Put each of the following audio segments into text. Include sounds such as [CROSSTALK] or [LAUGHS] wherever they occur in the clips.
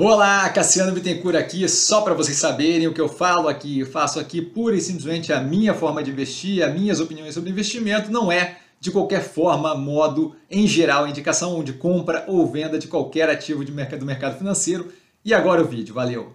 Olá, Cassiano Bittencourt aqui, só para vocês saberem o que eu falo aqui, eu faço aqui pura e simplesmente a minha forma de investir, as minhas opiniões sobre investimento, não é de qualquer forma, modo, em geral, indicação de compra ou venda de qualquer ativo de mercado, do mercado financeiro. E agora o vídeo, valeu!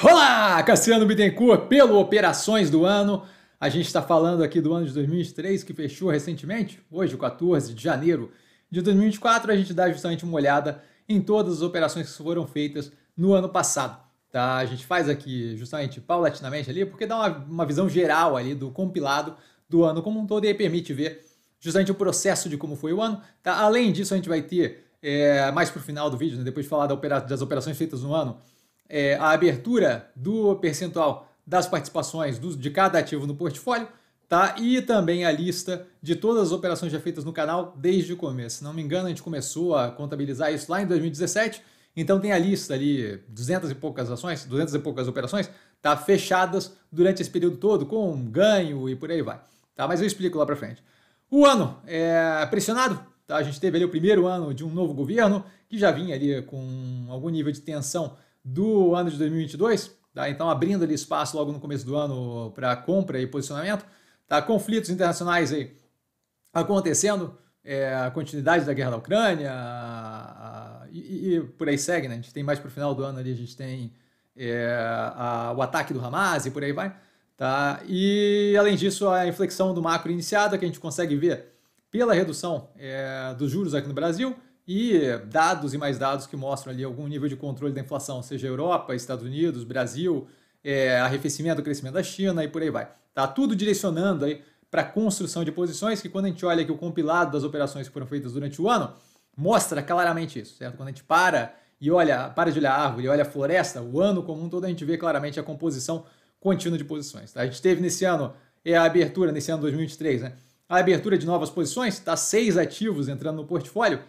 Olá, Cassiano Bittencourt, pelo Operações do Ano. A gente está falando aqui do ano de 2003, que fechou recentemente, hoje, 14 de janeiro de 2024, a gente dá justamente uma olhada em todas as operações que foram feitas no ano passado. Tá? A gente faz aqui justamente paulatinamente ali, porque dá uma, uma visão geral ali do compilado do ano como um todo e aí permite ver justamente o processo de como foi o ano. Tá? Além disso, a gente vai ter, é, mais para o final do vídeo, né, depois de falar da opera das operações feitas no ano, é, a abertura do percentual das participações do, de cada ativo no portfólio, tá? E também a lista de todas as operações já feitas no canal desde o começo. Se não me engano, a gente começou a contabilizar isso lá em 2017, então tem a lista ali, 200 e poucas ações, 200 e poucas operações, tá? Fechadas durante esse período todo, com ganho e por aí vai, tá? Mas eu explico lá pra frente. O ano é pressionado, tá? A gente teve ali o primeiro ano de um novo governo, que já vinha ali com algum nível de tensão do ano de 2022, tá? Então abrindo ali espaço logo no começo do ano para compra e posicionamento, tá? conflitos internacionais aí acontecendo, é, a continuidade da guerra da Ucrânia a, a, e, e, por aí segue, né? A gente tem mais para o final do ano ali, a gente tem é, a, o ataque do Hamas e por aí vai, tá? E além disso, a inflexão do macro iniciada que a gente consegue ver pela redução é, dos juros aqui no Brasil e dados e mais dados que mostram ali algum nível de controle da inflação, seja Europa, Estados Unidos, Brasil, é, arrefecimento do crescimento da China e por aí vai. Tá tudo direcionando aí para a construção de posições, que quando a gente olha aqui o compilado das operações que foram feitas durante o ano, mostra claramente isso, certo? Quando a gente para e olha, para de olhar a árvore e olha a floresta, o ano como um todo, a gente vê claramente a composição contínua de posições. Tá? A gente teve nesse ano, é a abertura, nesse ano 2023, né? A abertura de novas posições, tá seis ativos entrando no portfólio,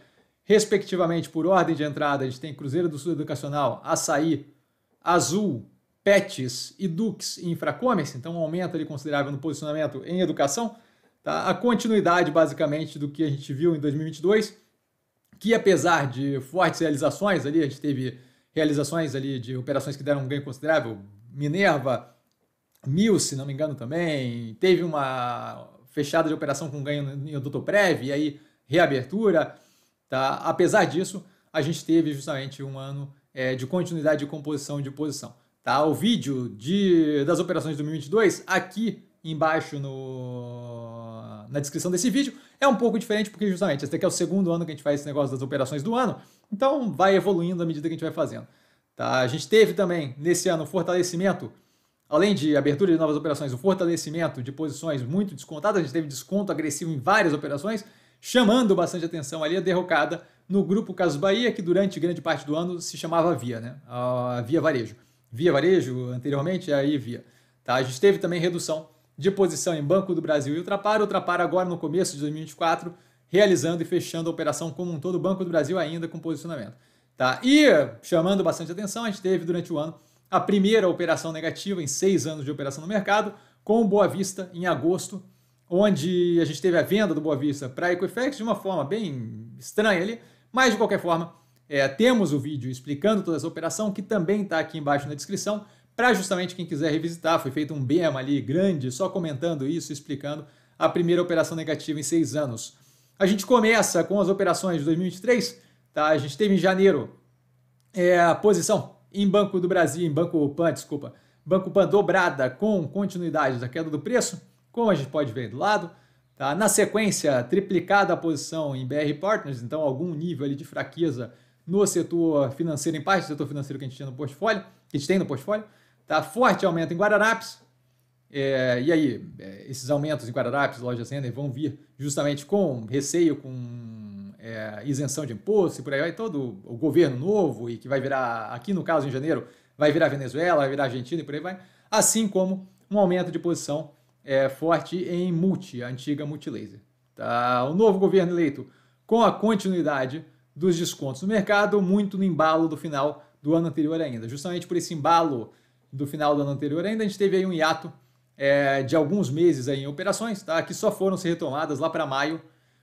respectivamente por ordem de entrada, a gente tem Cruzeiro do Sul Educacional, Açaí, Azul, PETs e Dux em Infracommerce, então um aumento ali considerável no posicionamento em educação, tá? a continuidade basicamente do que a gente viu em 2022, que apesar de fortes realizações ali, a gente teve realizações ali de operações que deram um ganho considerável, Minerva, Mil, se não me engano também, teve uma fechada de operação com ganho em Odontoprev e aí reabertura, tá? apesar disso, a gente teve justamente um ano é, de continuidade de composição de posição tá? O vídeo de, das operações de 2022 aqui embaixo no, na descrição desse vídeo é um pouco diferente porque justamente esse aqui é o segundo ano que a gente faz esse negócio das operações do ano, então vai evoluindo à medida que a gente vai fazendo. Tá? A gente teve também nesse ano fortalecimento, além de abertura de novas operações, o fortalecimento de posições muito descontadas, a gente teve desconto agressivo em várias operações, chamando bastante atenção ali a derrocada no grupo Caso Bahia, que durante grande parte do ano se chamava Via, né? A Via Varejo via varejo anteriormente, é, aí via. Tá? A gente teve também redução de posição em Banco do Brasil e Ultrapar. Ultrapar agora no começo de 2024, realizando e fechando a operação como um todo, Banco do Brasil ainda com posicionamento. Tá? E, chamando bastante atenção, a gente teve durante o ano a primeira operação negativa em seis anos de operação no mercado, com o Boa Vista em agosto, onde a gente teve a venda do Boa Vista para a Equifax de uma forma bem estranha ali, mas de qualquer forma é, temos o vídeo explicando toda essa operação, que também está aqui embaixo na descrição, para justamente quem quiser revisitar. Foi feito um bema ali grande, só comentando isso, explicando a primeira operação negativa em seis anos. A gente começa com as operações de 2023, tá? A gente teve em janeiro é, a posição em Banco do Brasil, em Banco Pan, desculpa, Banco Pan dobrada com continuidade da queda do preço, como a gente pode ver do lado. Tá? Na sequência, triplicada a posição em BR Partners, então algum nível ali de fraqueza no setor financeiro, em parte do setor financeiro que a gente tinha no portfólio, que a gente tem no portfólio. Tá forte aumento em Guararapes. É, e aí, é, esses aumentos em Guararapes, lojas Renner, vão vir justamente com receio, com é, isenção de imposto e por aí vai todo o governo novo e que vai virar, aqui no caso em janeiro, vai virar Venezuela, vai virar Argentina e por aí vai, assim como um aumento de posição é, forte em Multi, a antiga Multilaser. Tá? O novo governo eleito, com a continuidade dos descontos no mercado, muito no embalo do final do ano anterior ainda. Justamente por esse embalo do final do ano anterior ainda, a gente teve aí um hiato é, de alguns meses aí em operações, tá? que só foram ser retomadas lá para maio,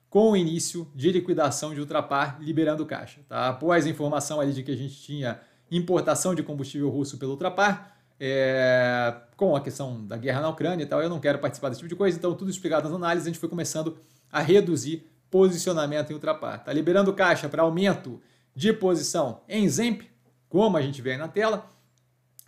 com o início de liquidação de Ultrapar liberando caixa. Tá? Após a informação ali de que a gente tinha importação de combustível russo pelo Ultrapar, é, com a questão da guerra na Ucrânia e tal, eu não quero participar desse tipo de coisa, então tudo explicado nas análises, a gente foi começando a reduzir posicionamento em ultrapar. Está liberando caixa para aumento de posição em Zemp, como a gente vê aí na tela.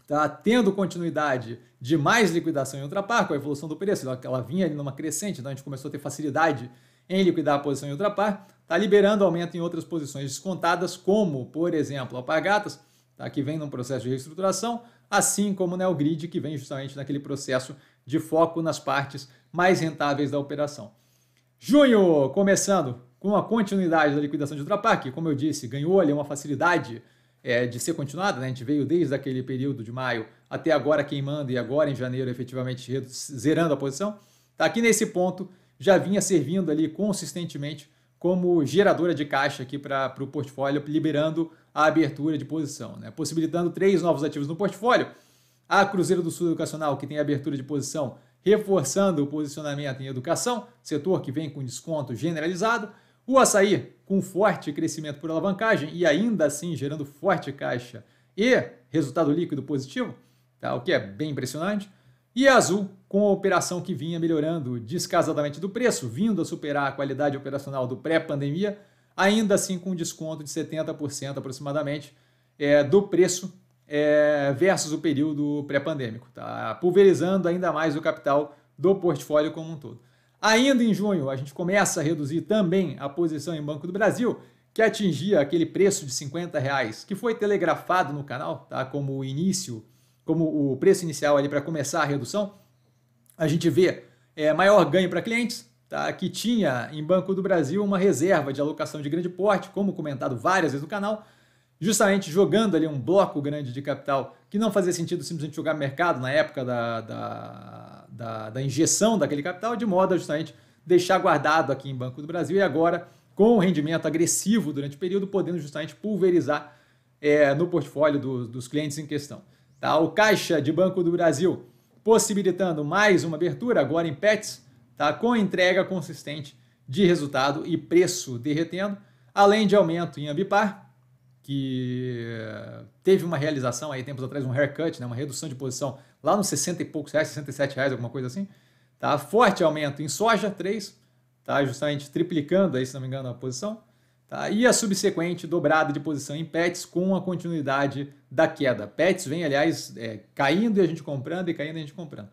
Está tendo continuidade de mais liquidação em ultrapar com a evolução do preço. Ela vinha ali numa crescente, então a gente começou a ter facilidade em liquidar a posição em ultrapar. Está liberando aumento em outras posições descontadas, como, por exemplo, Alpagatas, tá? que vem num processo de reestruturação, assim como o Neogrid, que vem justamente naquele processo de foco nas partes mais rentáveis da operação. Junho, começando com a continuidade da liquidação de ultrapaque, como eu disse, ganhou ali uma facilidade é, de ser continuada, né? a gente veio desde aquele período de maio até agora queimando e agora em janeiro efetivamente zerando a posição, tá aqui nesse ponto já vinha servindo ali consistentemente como geradora de caixa aqui para o portfólio, liberando a abertura de posição, né? possibilitando três novos ativos no portfólio, a Cruzeiro do Sul Educacional, que tem abertura de posição reforçando o posicionamento em educação, setor que vem com desconto generalizado, o açaí com forte crescimento por alavancagem e ainda assim gerando forte caixa e resultado líquido positivo, tá? o que é bem impressionante, e a Azul com a operação que vinha melhorando descasadamente do preço, vindo a superar a qualidade operacional do pré-pandemia, ainda assim com desconto de 70% aproximadamente é, do preço é, versus o período pré-pandêmico, tá? pulverizando ainda mais o capital do portfólio como um todo. Ainda em junho, a gente começa a reduzir também a posição em Banco do Brasil, que atingia aquele preço de 50 reais, que foi telegrafado no canal, tá? Como o início, como o preço inicial ali para começar a redução, a gente vê é, maior ganho para clientes, tá? Que tinha em Banco do Brasil uma reserva de alocação de grande porte, como comentado várias vezes no canal, justamente jogando ali um bloco grande de capital que não fazia sentido simplesmente jogar mercado na época da, da, da, da injeção daquele capital, de modo a justamente deixar guardado aqui em Banco do Brasil e agora, com o rendimento agressivo durante o período, podendo justamente pulverizar é, no portfólio do, dos clientes em questão. Tá? O Caixa de Banco do Brasil possibilitando mais uma abertura, agora em PETs, tá? com entrega consistente de resultado e preço derretendo, além de aumento em Ambipar, que eh, teve uma realização aí tempos atrás, um haircut, né, uma redução de posição lá nos 60 e poucos reais, 67 reais, alguma coisa assim. Tá? Forte aumento em soja, 3, tá? justamente triplicando aí, se não me engano, a posição. Tá? E a subsequente dobrada de posição em pets com a continuidade da queda. Pets vem, aliás, é, caindo e a gente comprando e caindo e a gente comprando.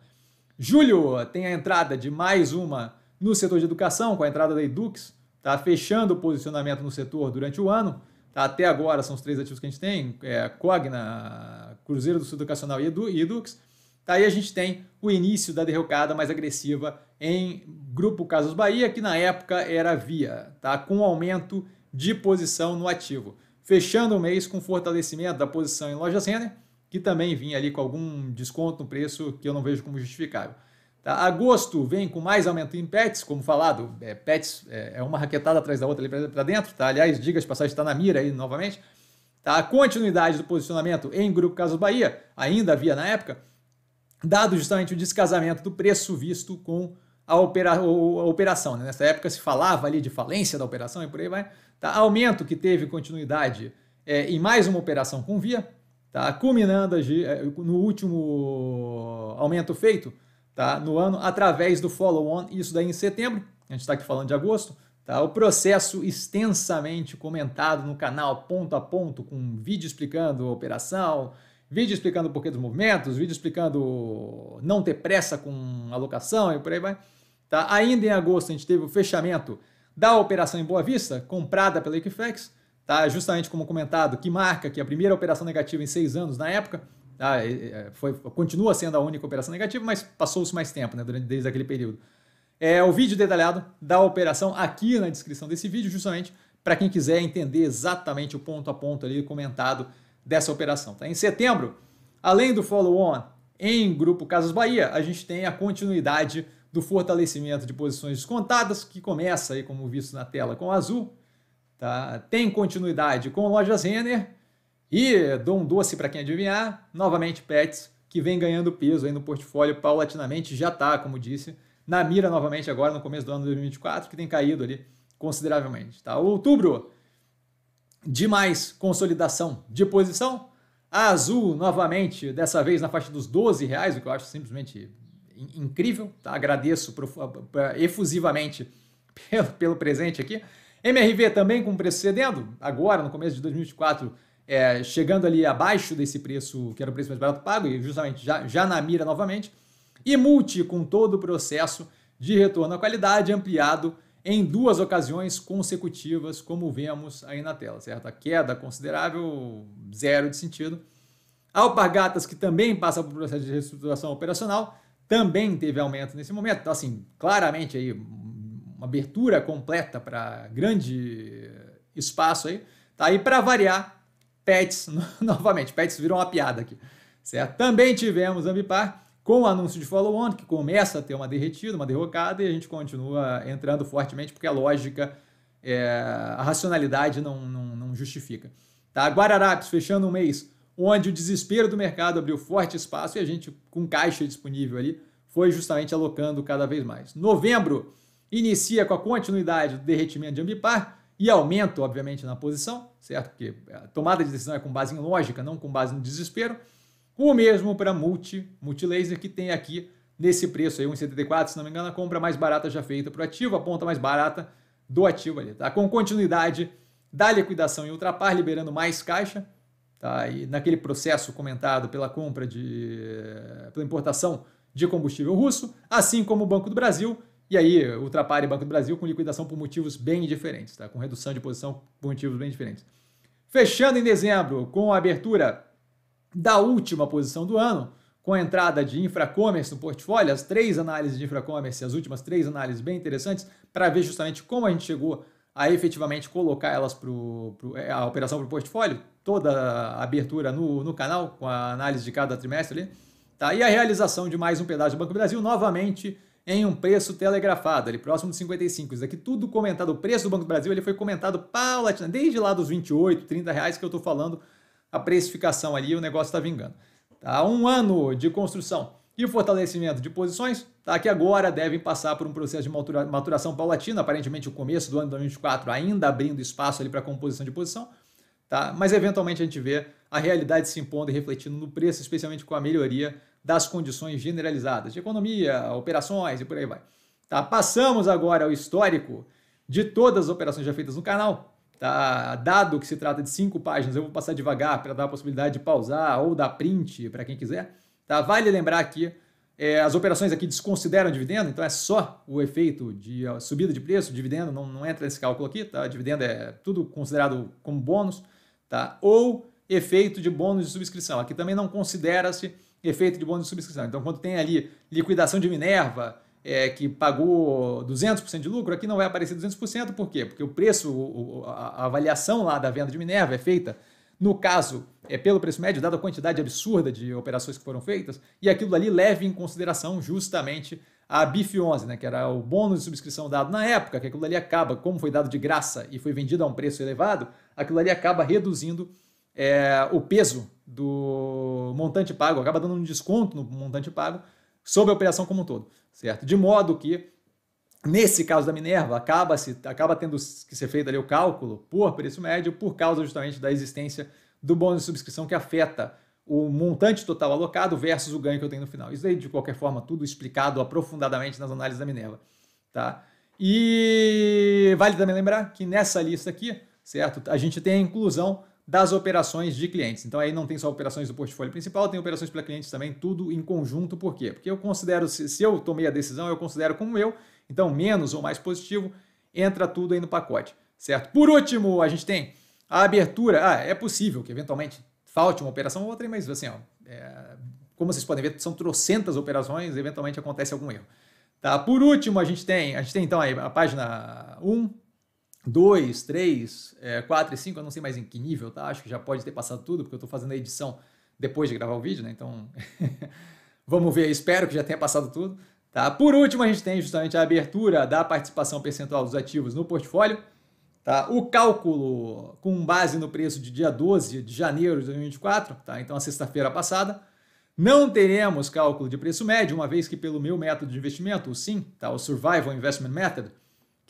Julho tem a entrada de mais uma no setor de educação, com a entrada da Edux, tá? fechando o posicionamento no setor durante o ano até agora são os três ativos que a gente tem, é, Cogna, Cruzeiro do Sul Educacional e, Edu, Edux. Aí a gente tem o início da derrocada mais agressiva em Grupo Casas Bahia, que na época era Via, tá? com aumento de posição no ativo. Fechando o mês com fortalecimento da posição em Loja Senna, que também vinha ali com algum desconto no preço que eu não vejo como justificável. Tá? Agosto vem com mais aumento em pets, como falado, é, pets é, é uma raquetada atrás da outra ali para dentro. Tá? Aliás, diga de passagem, está na mira aí novamente. Tá? A continuidade do posicionamento em Grupo Casas Bahia, ainda havia na época, dado justamente o descasamento do preço visto com a, opera, a operação. Né? Nessa época se falava ali de falência da operação e por aí vai. Tá? Aumento que teve continuidade é, em mais uma operação com via, tá? culminando é, no último aumento feito tá? no ano através do follow-on, isso daí em setembro, a gente está aqui falando de agosto, tá? o processo extensamente comentado no canal, ponto a ponto, com vídeo explicando a operação, vídeo explicando o porquê dos movimentos, vídeo explicando não ter pressa com alocação e por aí vai. Tá? Ainda em agosto a gente teve o fechamento da operação em Boa Vista, comprada pela Equifax, tá? justamente como comentado, que marca que a primeira operação negativa em seis anos na época, ah, é, é, foi, continua sendo a única operação negativa, mas passou-se mais tempo, né, durante, desde aquele período. É o vídeo detalhado da operação aqui na descrição desse vídeo, justamente para quem quiser entender exatamente o ponto a ponto ali comentado dessa operação. Tá? Em setembro, além do follow-on em Grupo Casas Bahia, a gente tem a continuidade do fortalecimento de posições descontadas, que começa aí, como visto na tela, com azul. Tá? Tem continuidade com lojas Renner e dou um Doce, para quem adivinhar, novamente Pets, que vem ganhando peso aí no portfólio paulatinamente, já está, como disse, na mira novamente agora no começo do ano de 2024, que tem caído ali consideravelmente. Tá? Outubro, demais consolidação de posição. A Azul, novamente, dessa vez na faixa dos 12 reais, o que eu acho simplesmente incrível. Tá? Agradeço efusivamente [LAUGHS] pelo, pelo presente aqui. MRV também com preço cedendo, agora no começo de 2024 é, chegando ali abaixo desse preço, que era o preço mais barato pago, e justamente já, já na mira novamente. E Multi, com todo o processo de retorno à qualidade ampliado em duas ocasiões consecutivas, como vemos aí na tela, certo? A queda considerável, zero de sentido. Alpargatas, que também passa por um processo de reestruturação operacional, também teve aumento nesse momento. Então, assim, claramente aí uma abertura completa para grande espaço aí. Tá? E para variar, pets, [LAUGHS] novamente, pets viram uma piada aqui, certo? Também tivemos Ambipar com o anúncio de follow-on, que começa a ter uma derretida, uma derrocada, e a gente continua entrando fortemente, porque a lógica, é, a racionalidade não, não, não justifica. Tá? Guararapes fechando um mês onde o desespero do mercado abriu forte espaço e a gente, com caixa disponível ali, foi justamente alocando cada vez mais. Novembro inicia com a continuidade do derretimento de Ambipar, e aumento, obviamente, na posição, certo? Porque a tomada de decisão é com base em lógica, não com base no desespero. O mesmo para multi, multilaser, que tem aqui nesse preço aí, 1,74, se não me engano, a compra mais barata já feita para o ativo, a ponta mais barata do ativo ali, tá? Com continuidade da liquidação e ultrapar, liberando mais caixa, tá? E naquele processo comentado pela compra de. pela importação de combustível russo, assim como o Banco do Brasil, e aí, Ultrapar Banco do Brasil com liquidação por motivos bem diferentes, tá? com redução de posição por motivos bem diferentes. Fechando em dezembro, com a abertura da última posição do ano, com a entrada de Infracommerce no portfólio, as três análises de Infracommerce, as últimas três análises bem interessantes, para ver justamente como a gente chegou a efetivamente colocar elas para é, a operação para o portfólio, toda a abertura no, no canal, com a análise de cada trimestre ali, tá? e a realização de mais um pedaço do Banco do Brasil, novamente em um preço telegrafado, ali próximo de 55. Isso aqui tudo comentado, o preço do Banco do Brasil ele foi comentado paulatina desde lá dos 28, 30 reais que eu estou falando, a precificação ali, o negócio está vingando. Tá? Um ano de construção e fortalecimento de posições, tá? que agora devem passar por um processo de matura, maturação paulatina, aparentemente o começo do ano de 2024 ainda abrindo espaço ali para composição de posição, tá? mas eventualmente a gente vê a realidade se impondo e refletindo no preço, especialmente com a melhoria das condições generalizadas de economia, operações e por aí vai. Tá? Passamos agora ao histórico de todas as operações já feitas no canal. Tá? Dado que se trata de cinco páginas, eu vou passar devagar para dar a possibilidade de pausar ou dar print para quem quiser. Tá? Vale lembrar que é, as operações aqui desconsideram dividendo, então é só o efeito de subida de preço, dividendo não, não entra nesse cálculo aqui, tá? dividendo é tudo considerado como bônus, tá? ou efeito de bônus de subscrição. Aqui também não considera-se efeito de bônus de subscrição. Então, quando tem ali liquidação de Minerva, é, que pagou 200% de lucro, aqui não vai aparecer 200%, por quê? Porque o preço, o, a avaliação lá da venda de Minerva é feita, no caso, é pelo preço médio, dada a quantidade absurda de operações que foram feitas, e aquilo ali leva em consideração justamente a BIF 11, né, que era o bônus de subscrição dado na época, que aquilo ali acaba, como foi dado de graça e foi vendido a um preço elevado, aquilo ali acaba reduzindo é, o peso do montante pago, acaba dando um desconto no montante pago sobre a operação como um todo, certo? De modo que, nesse caso da Minerva, acaba, -se, acaba tendo que ser feito ali o cálculo por preço médio por causa justamente da existência do bônus de subscrição que afeta o montante total alocado versus o ganho que eu tenho no final. Isso aí, de qualquer forma, tudo explicado aprofundadamente nas análises da Minerva, tá? E vale também lembrar que nessa lista aqui, certo, a gente tem a inclusão das operações de clientes. Então aí não tem só operações do portfólio principal, tem operações para clientes também, tudo em conjunto. Por quê? Porque eu considero, se eu tomei a decisão, eu considero como eu, então menos ou mais positivo, entra tudo aí no pacote, certo? Por último, a gente tem a abertura. Ah, é possível que eventualmente falte uma operação ou outra, mas assim, ó, é, como vocês podem ver, são trocentas operações, eventualmente acontece algum erro. Tá? Por último, a gente tem, a gente tem então aí a página 1, 2, 3, 4 e 5, eu não sei mais em que nível, tá? Acho que já pode ter passado tudo, porque eu estou fazendo a edição depois de gravar o vídeo, né? Então, [LAUGHS] vamos ver, espero que já tenha passado tudo, tá? Por último, a gente tem justamente a abertura da participação percentual dos ativos no portfólio, tá? O cálculo com base no preço de dia 12 de janeiro de 2024, tá? Então, a sexta-feira passada. Não teremos cálculo de preço médio, uma vez que pelo meu método de investimento, o SIM, tá? o Survival Investment Method,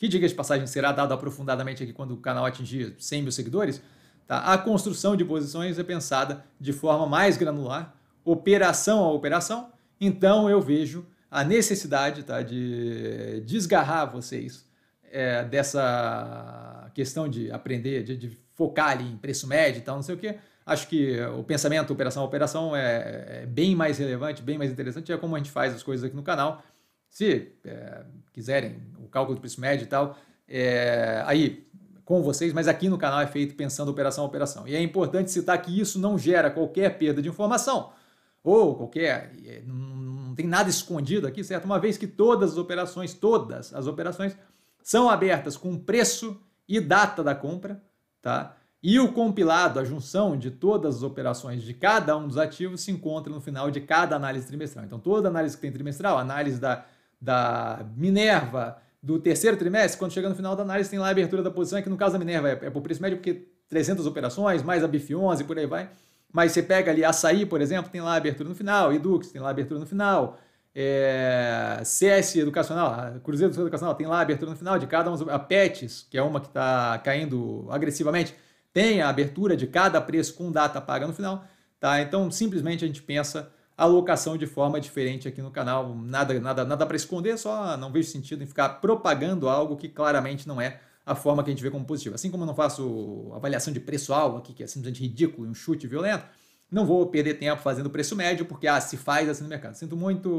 que, diga de passagem, será dado aprofundadamente aqui quando o canal atingir 100 mil seguidores, tá? a construção de posições é pensada de forma mais granular, operação a operação. Então, eu vejo a necessidade tá, de desgarrar vocês é, dessa questão de aprender, de, de focar ali em preço médio e tal, não sei o quê. Acho que o pensamento operação a operação é, é bem mais relevante, bem mais interessante, é como a gente faz as coisas aqui no canal se é, quiserem, o cálculo do preço médio e tal, é, aí com vocês, mas aqui no canal é feito pensando operação a operação. E é importante citar que isso não gera qualquer perda de informação ou qualquer. É, não tem nada escondido aqui, certo? Uma vez que todas as operações, todas as operações, são abertas com preço e data da compra, tá? E o compilado, a junção de todas as operações de cada um dos ativos se encontra no final de cada análise trimestral. Então, toda análise que tem trimestral, análise da da Minerva do terceiro trimestre, quando chega no final da análise, tem lá a abertura da posição, é que no caso da Minerva é, é por preço médio, porque 300 operações, mais a BIF 11, por aí vai. Mas você pega ali Açaí, por exemplo, tem lá a abertura no final, Edux tem lá a abertura no final, é, CS Educacional, Cruzeiro do Sul Educacional tem lá a abertura no final de cada uma, a PETS, que é uma que está caindo agressivamente, tem a abertura de cada preço com data paga no final. Tá? Então, simplesmente a gente pensa alocação de forma diferente aqui no canal. Nada, nada, nada para esconder, só não vejo sentido em ficar propagando algo que claramente não é a forma que a gente vê como positiva. Assim como eu não faço avaliação de preço-alvo aqui, que é simplesmente ridículo um chute violento, não vou perder tempo fazendo preço médio, porque ah, se faz assim no mercado. Sinto muito,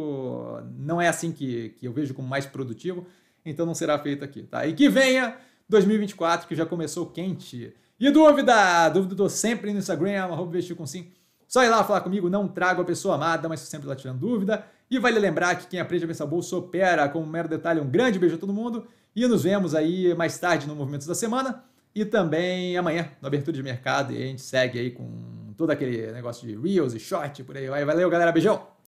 não é assim que, que eu vejo como mais produtivo, então não será feito aqui, tá? E que venha 2024, que já começou quente. E dúvida? Dúvida eu sempre no Instagram, arroba com sim. Só ir lá falar comigo, não trago a pessoa amada, mas sempre lá tirando dúvida. E vale lembrar que quem aprende a pensar bolsa opera. Com um mero detalhe, um grande beijo a todo mundo. E nos vemos aí mais tarde no Movimentos da Semana e também amanhã, na abertura de mercado. E a gente segue aí com todo aquele negócio de Reels e Short por aí. Valeu, galera. Beijão!